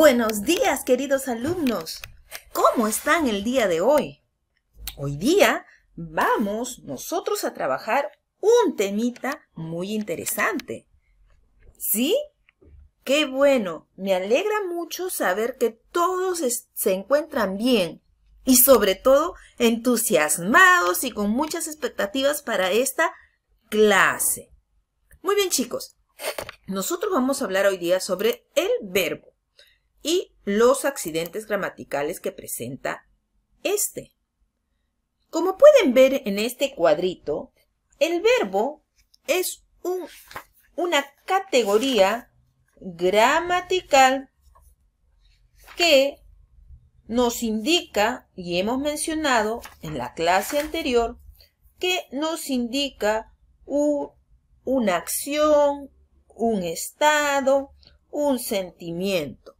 Buenos días, queridos alumnos. ¿Cómo están el día de hoy? Hoy día vamos nosotros a trabajar un temita muy interesante. ¿Sí? Qué bueno. Me alegra mucho saber que todos se encuentran bien y sobre todo entusiasmados y con muchas expectativas para esta clase. Muy bien, chicos. Nosotros vamos a hablar hoy día sobre el verbo y los accidentes gramaticales que presenta este. Como pueden ver en este cuadrito, el verbo es una categoría gramatical que nos indica, y hemos mencionado en la clase anterior, que nos indica una acción, un estado, un sentimiento.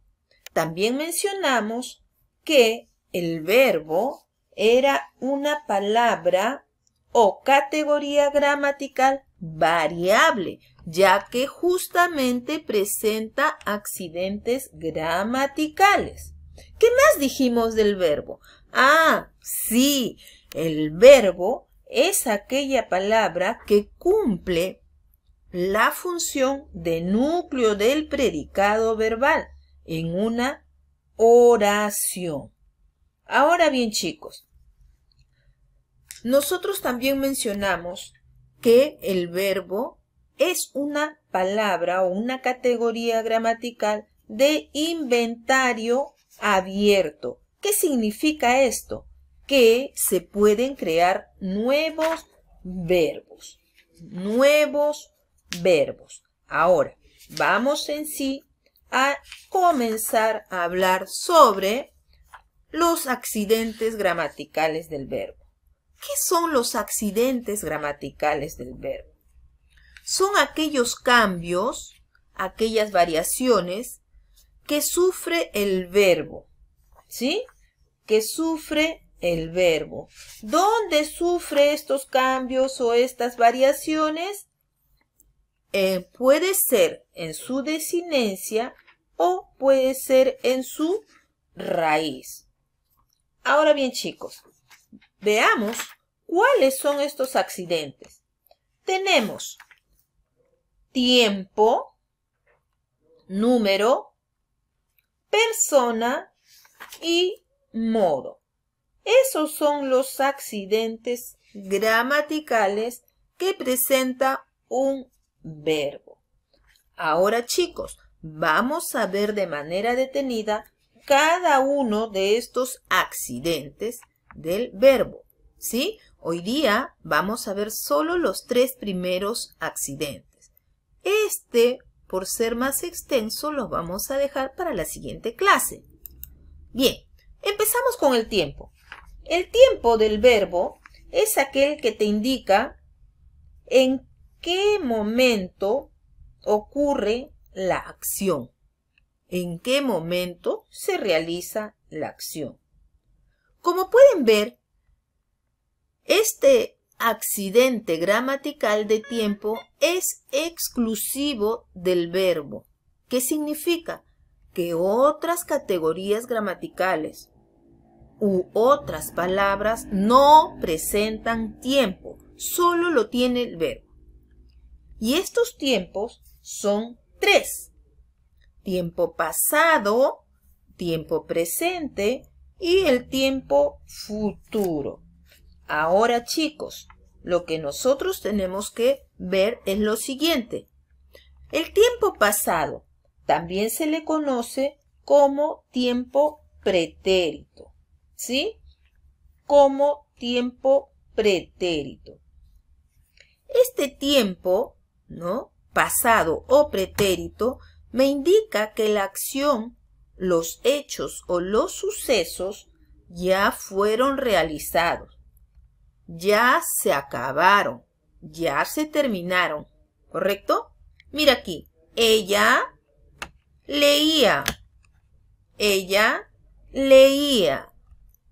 También mencionamos que el verbo era una palabra o categoría gramatical variable, ya que justamente presenta accidentes gramaticales. ¿Qué más dijimos del verbo? Ah, sí, el verbo es aquella palabra que cumple la función de núcleo del predicado verbal en una oración. Ahora bien, chicos, nosotros también mencionamos que el verbo es una palabra o una categoría gramatical de inventario abierto. ¿Qué significa esto? Que se pueden crear nuevos verbos. Nuevos verbos. Ahora, vamos en sí a comenzar a hablar sobre los accidentes gramaticales del verbo. ¿Qué son los accidentes gramaticales del verbo? Son aquellos cambios, aquellas variaciones que sufre el verbo, ¿sí? Que sufre el verbo. ¿Dónde sufre estos cambios o estas variaciones? Eh, puede ser en su desinencia o puede ser en su raíz. Ahora bien, chicos, veamos cuáles son estos accidentes. Tenemos tiempo, número, persona y modo. Esos son los accidentes gramaticales que presenta un verbo. Ahora chicos, vamos a ver de manera detenida cada uno de estos accidentes del verbo. ¿Sí? Hoy día vamos a ver solo los tres primeros accidentes. Este, por ser más extenso, lo vamos a dejar para la siguiente clase. Bien, empezamos con el tiempo. El tiempo del verbo es aquel que te indica en qué momento ocurre la acción? ¿En qué momento se realiza la acción? Como pueden ver, este accidente gramatical de tiempo es exclusivo del verbo. ¿Qué significa? Que otras categorías gramaticales u otras palabras no presentan tiempo, solo lo tiene el verbo. Y estos tiempos son tres. Tiempo pasado, tiempo presente y el tiempo futuro. Ahora chicos, lo que nosotros tenemos que ver es lo siguiente. El tiempo pasado también se le conoce como tiempo pretérito. ¿Sí? Como tiempo pretérito. Este tiempo ¿no? pasado o pretérito, me indica que la acción, los hechos o los sucesos ya fueron realizados, ya se acabaron, ya se terminaron, ¿correcto? Mira aquí, ella leía, ella leía,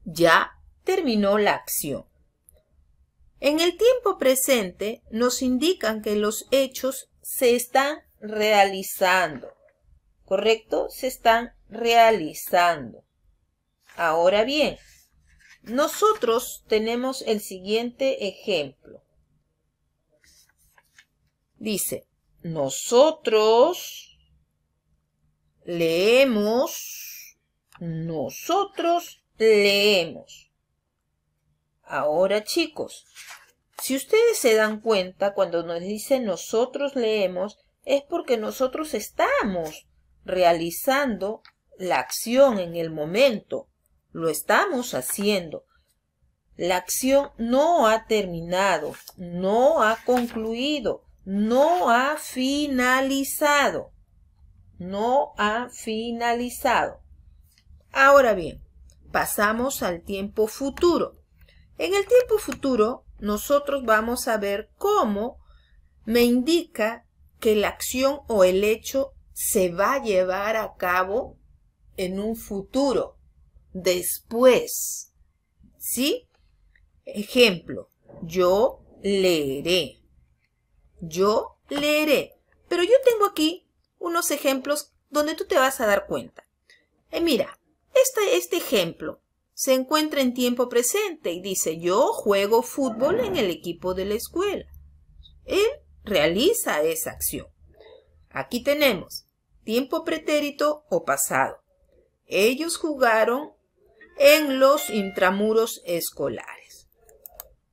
ya terminó la acción. En el tiempo presente nos indican que los hechos se están realizando, ¿correcto? Se están realizando. Ahora bien, nosotros tenemos el siguiente ejemplo. Dice, nosotros leemos, nosotros leemos. Ahora chicos, si ustedes se dan cuenta cuando nos dicen nosotros leemos, es porque nosotros estamos realizando la acción en el momento. Lo estamos haciendo. La acción no ha terminado, no ha concluido, no ha finalizado. No ha finalizado. Ahora bien, pasamos al tiempo futuro. En el tiempo futuro, nosotros vamos a ver cómo me indica que la acción o el hecho se va a llevar a cabo en un futuro, después. ¿Sí? Ejemplo, yo leeré. Yo leeré. Pero yo tengo aquí unos ejemplos donde tú te vas a dar cuenta. Eh, mira, este, este ejemplo se encuentra en tiempo presente y dice yo juego fútbol en el equipo de la escuela. Él realiza esa acción. Aquí tenemos tiempo pretérito o pasado. Ellos jugaron en los intramuros escolares.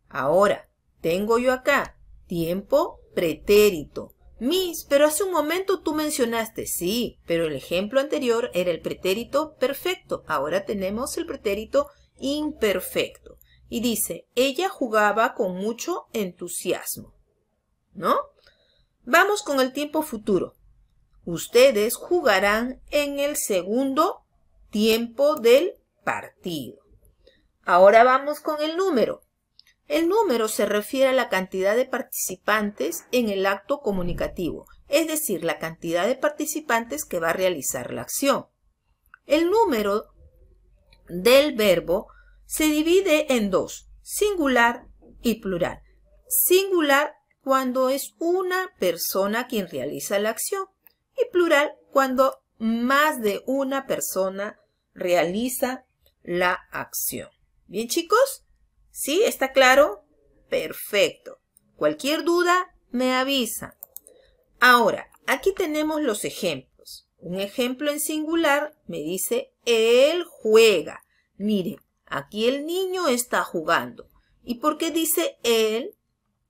Ahora, tengo yo acá tiempo pretérito. Miss, pero hace un momento tú mencionaste, sí, pero el ejemplo anterior era el pretérito perfecto, ahora tenemos el pretérito imperfecto. Y dice, ella jugaba con mucho entusiasmo. ¿No? Vamos con el tiempo futuro. Ustedes jugarán en el segundo tiempo del partido. Ahora vamos con el número. El número se refiere a la cantidad de participantes en el acto comunicativo, es decir, la cantidad de participantes que va a realizar la acción. El número del verbo se divide en dos, singular y plural. Singular cuando es una persona quien realiza la acción y plural cuando más de una persona realiza la acción. Bien chicos, ¿Sí? ¿Está claro? Perfecto. Cualquier duda, me avisa. Ahora, aquí tenemos los ejemplos. Un ejemplo en singular me dice, él juega. Miren, aquí el niño está jugando. ¿Y por qué dice él?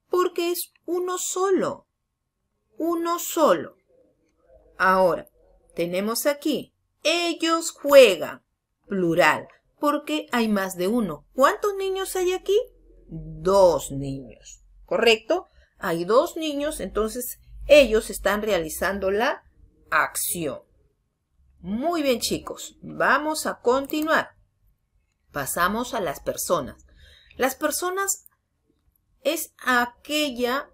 Porque es uno solo. Uno solo. Ahora, tenemos aquí, ellos juegan, plural porque hay más de uno. ¿Cuántos niños hay aquí? Dos niños, ¿correcto? Hay dos niños, entonces ellos están realizando la acción. Muy bien chicos, vamos a continuar. Pasamos a las personas. Las personas es aquella,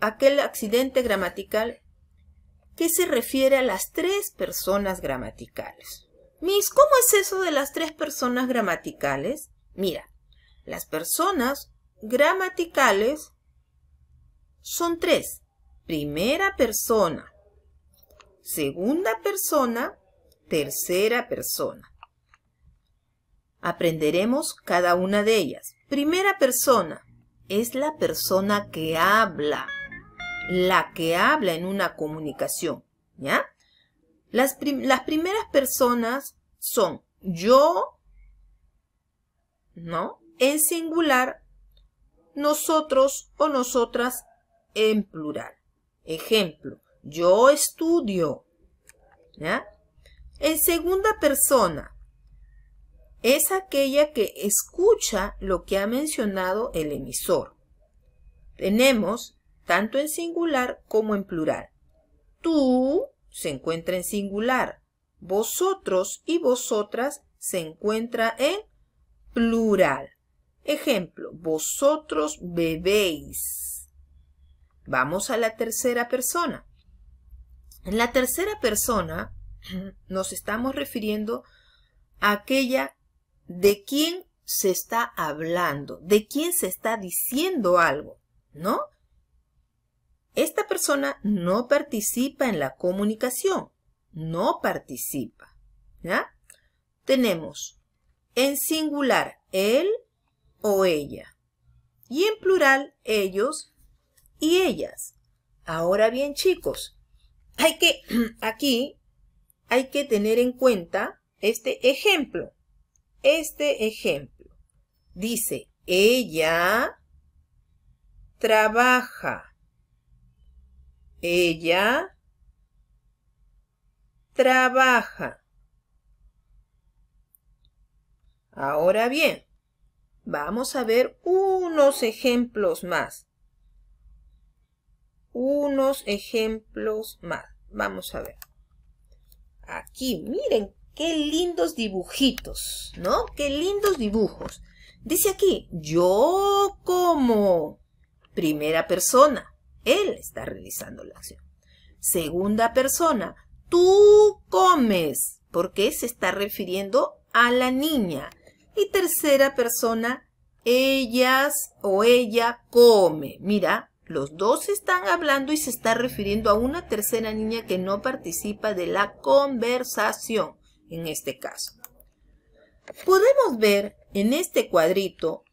aquel accidente gramatical que se refiere a las tres personas gramaticales. Miss, ¿cómo es eso de las tres personas gramaticales? Mira, las personas gramaticales son tres. Primera persona, segunda persona, tercera persona. Aprenderemos cada una de ellas. Primera persona es la persona que habla, la que habla en una comunicación, ¿ya? Las, primeras personas son yo, ¿no? En singular, nosotros o nosotras en plural. Ejemplo, yo estudio. En segunda persona, es aquella que escucha lo que ha mencionado el emisor. Tenemos tanto en singular como en plural. Tú, se encuentra en singular. Vosotros y vosotras se encuentra en plural. Ejemplo, vosotros bebéis. Vamos a la tercera persona. En la tercera persona nos estamos refiriendo a aquella de quien se está hablando, de quien se está diciendo algo, ¿no? Esta persona no participa en la comunicación, no participa. Tenemos en singular él o ella y en plural ellos y ellas. Ahora bien, chicos, hay que aquí hay que tener en cuenta este ejemplo. Este ejemplo dice, ella trabaja ella trabaja. Ahora bien, vamos a ver unos ejemplos más. Unos ejemplos más. Vamos a ver. Aquí, miren, qué lindos dibujitos, ¿no? Qué lindos dibujos. Dice aquí, yo como primera persona. Él está realizando la acción. Segunda persona, tú comes, porque se está refiriendo a la niña. Y tercera persona, ellas o ella come. Mira, los dos están hablando y se está refiriendo a una tercera niña que no participa de la conversación, en este caso. Podemos ver en este cuadrito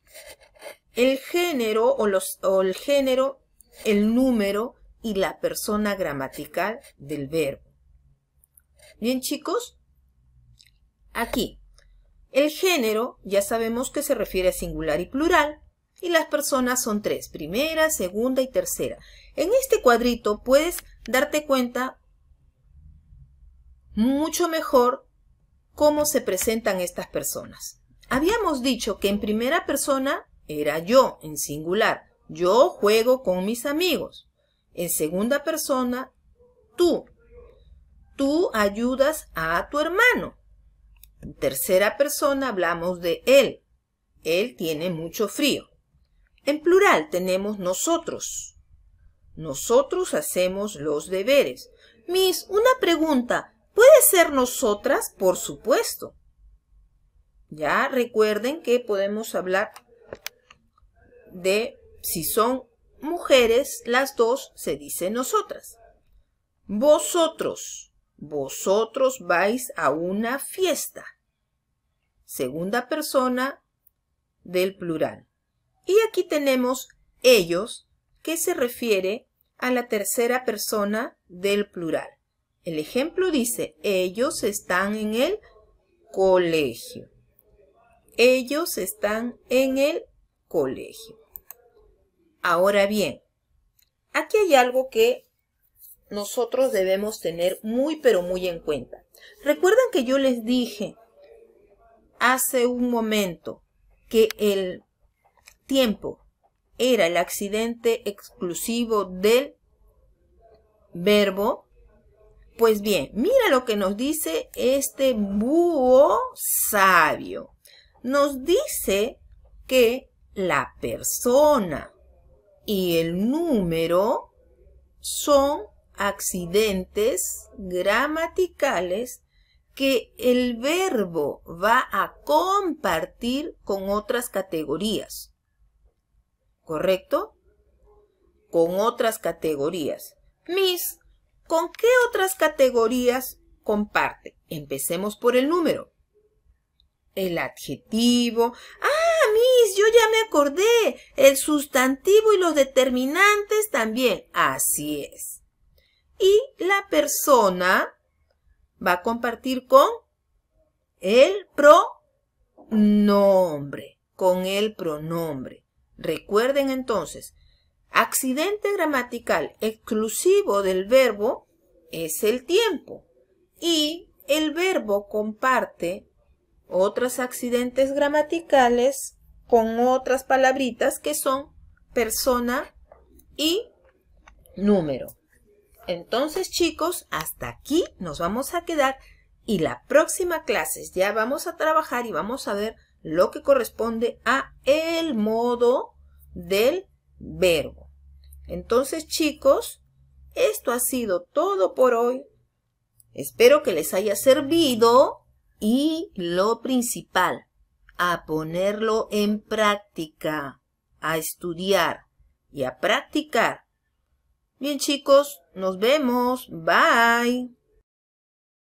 el género o, los, el género el número y la persona gramatical del verbo. Bien, chicos, aquí. El género ya sabemos que se refiere a singular y plural, y las personas son tres, primera, segunda y tercera. En este cuadrito puedes darte cuenta mucho mejor cómo se presentan estas personas. Habíamos dicho que en primera persona era yo, en singular, yo juego con mis amigos. En segunda persona, tú. Tú ayudas a tu hermano. En tercera persona hablamos de él. Él tiene mucho frío. En plural tenemos nosotros. Nosotros hacemos los deberes. Miss, una pregunta. ¿Puede ser nosotras? Por supuesto. Ya recuerden que podemos hablar de si son mujeres, las dos se dice nosotras. Vosotros, vosotros vais a una fiesta. Segunda persona del plural. Y aquí tenemos ellos, que se refiere a la tercera persona del plural. El ejemplo dice, ellos están en el colegio. Ellos están en el colegio. Ahora bien, aquí hay algo que nosotros debemos tener muy pero muy en cuenta. Recuerdan que yo les dije hace un momento que el tiempo era el accidente exclusivo del verbo. Pues bien, mira lo que nos dice este búho sabio. Nos dice que la persona y el número son accidentes gramaticales que el verbo va a compartir con otras categorías. ¿Correcto? Con otras categorías. Miss. ¿con qué otras categorías comparte? Empecemos por el número. El adjetivo. ¡Ah! miss, yo ya me acordé. El sustantivo y los determinantes también. Así es. Y la persona va a compartir con el pronombre. Con el pronombre. Recuerden entonces, accidente gramatical exclusivo del verbo es el tiempo. Y el verbo comparte otros accidentes gramaticales con otras palabritas que son persona y número. Entonces, chicos, hasta aquí nos vamos a quedar y la próxima clase ya vamos a trabajar y vamos a ver lo que corresponde a el modo del verbo. Entonces, chicos, esto ha sido todo por hoy. Espero que les haya servido y lo principal, a ponerlo en práctica, a estudiar y a practicar. Bien chicos, nos vemos. Bye.